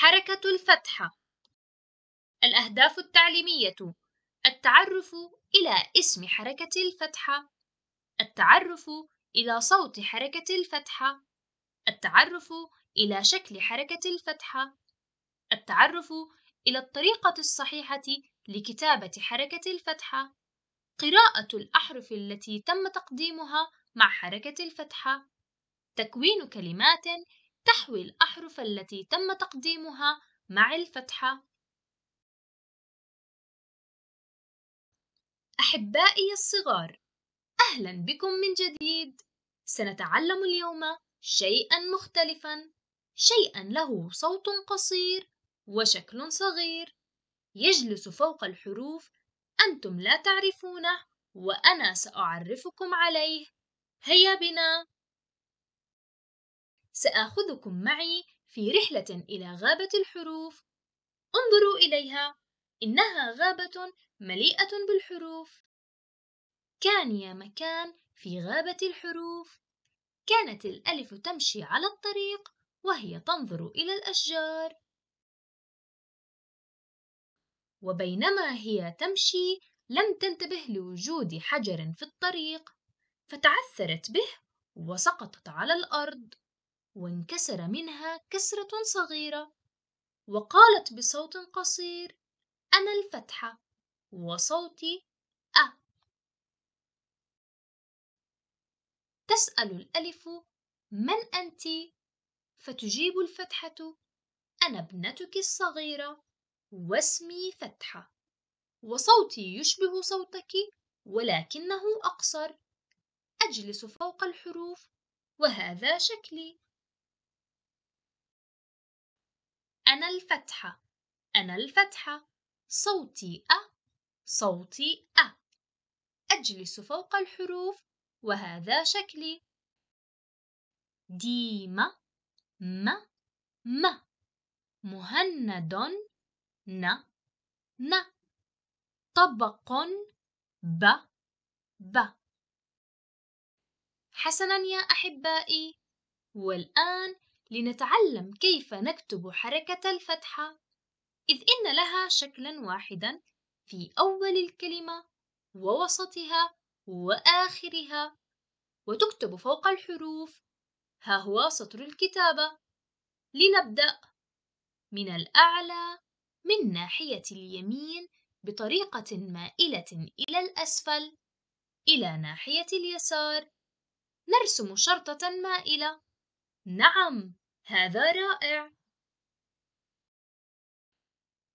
حركة الفتحة الأهداف التعليمية التعرف إلى اسم حركة الفتحة التعرف إلى صوت حركة الفتحة التعرف إلى شكل حركة الفتحة التعرف إلى الطريقة الصحيحة لكتابة حركة الفتحة قراءة الأحرف التي تم تقديمها مع حركة الفتحة تكوين كلمات تحوي الأحرف التي تم تقديمها مع الفتحة أحبائي الصغار أهلا بكم من جديد سنتعلم اليوم شيئا مختلفا شيئا له صوت قصير وشكل صغير يجلس فوق الحروف أنتم لا تعرفونه وأنا سأعرفكم عليه هيا بنا سآخذكم معي في رحلة إلى غابة الحروف انظروا إليها إنها غابة مليئة بالحروف كان يا مكان في غابة الحروف كانت الألف تمشي على الطريق وهي تنظر إلى الأشجار وبينما هي تمشي لم تنتبه لوجود حجر في الطريق فتعثرت به وسقطت على الأرض وانكسر منها كسرة صغيرة وقالت بصوت قصير أنا الفتحة وصوتي أ تسأل الألف من أنت؟ فتجيب الفتحة أنا ابنتك الصغيرة واسمي فتحة وصوتي يشبه صوتك ولكنه أقصر أجلس فوق الحروف وهذا شكلي أنا الفتحة أنا الفتحة صوتي أ صوتي أ أجلس فوق الحروف وهذا شكلي ديما م م مهند ن ن طبق ب ب حسنا يا أحبائي والآن لنتعلم كيف نكتب حركة الفتحة إذ إن لها شكلا واحدا في أول الكلمة ووسطها وآخرها وتكتب فوق الحروف ها هو سطر الكتابة لنبدأ من الأعلى من ناحية اليمين بطريقة مائلة إلى الأسفل إلى ناحية اليسار نرسم شرطة مائلة نعم هذا رائع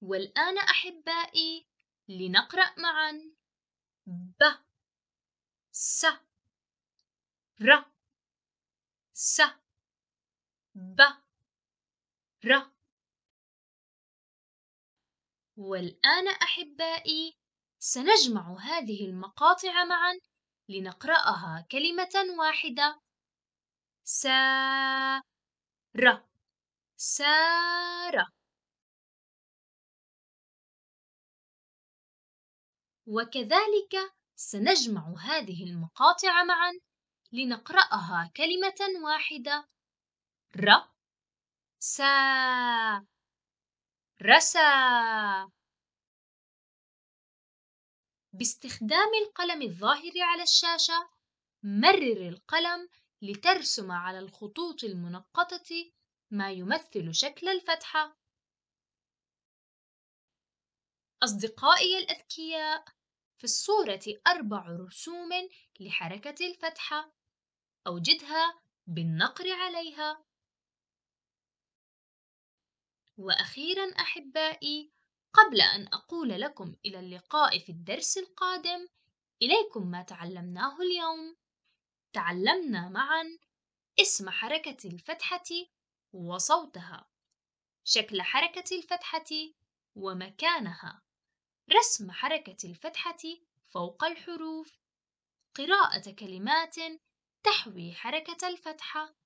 والآن أحبائي لنقرأ معا ب س ر س ب ر والآن أحبائي سنجمع هذه المقاطع معا لنقرأها كلمة واحدة سا ر سارة وكذلك سنجمع هذه المقاطع معا لنقرأها كلمة واحدة ر سا رسا باستخدام القلم الظاهر على الشاشة مرر القلم لترسم على الخطوط المنقطة ما يمثل شكل الفتحة. أصدقائي الأذكياء، في الصورة أربع رسوم لحركة الفتحة، أوجدها بالنقر عليها. وأخيرا أحبائي، قبل أن أقول لكم إلى اللقاء في الدرس القادم، إليكم ما تعلمناه اليوم. تعلمنا معا اسم حركة الفتحة وصوتها شكل حركة الفتحة ومكانها رسم حركة الفتحة فوق الحروف قراءة كلمات تحوي حركة الفتحة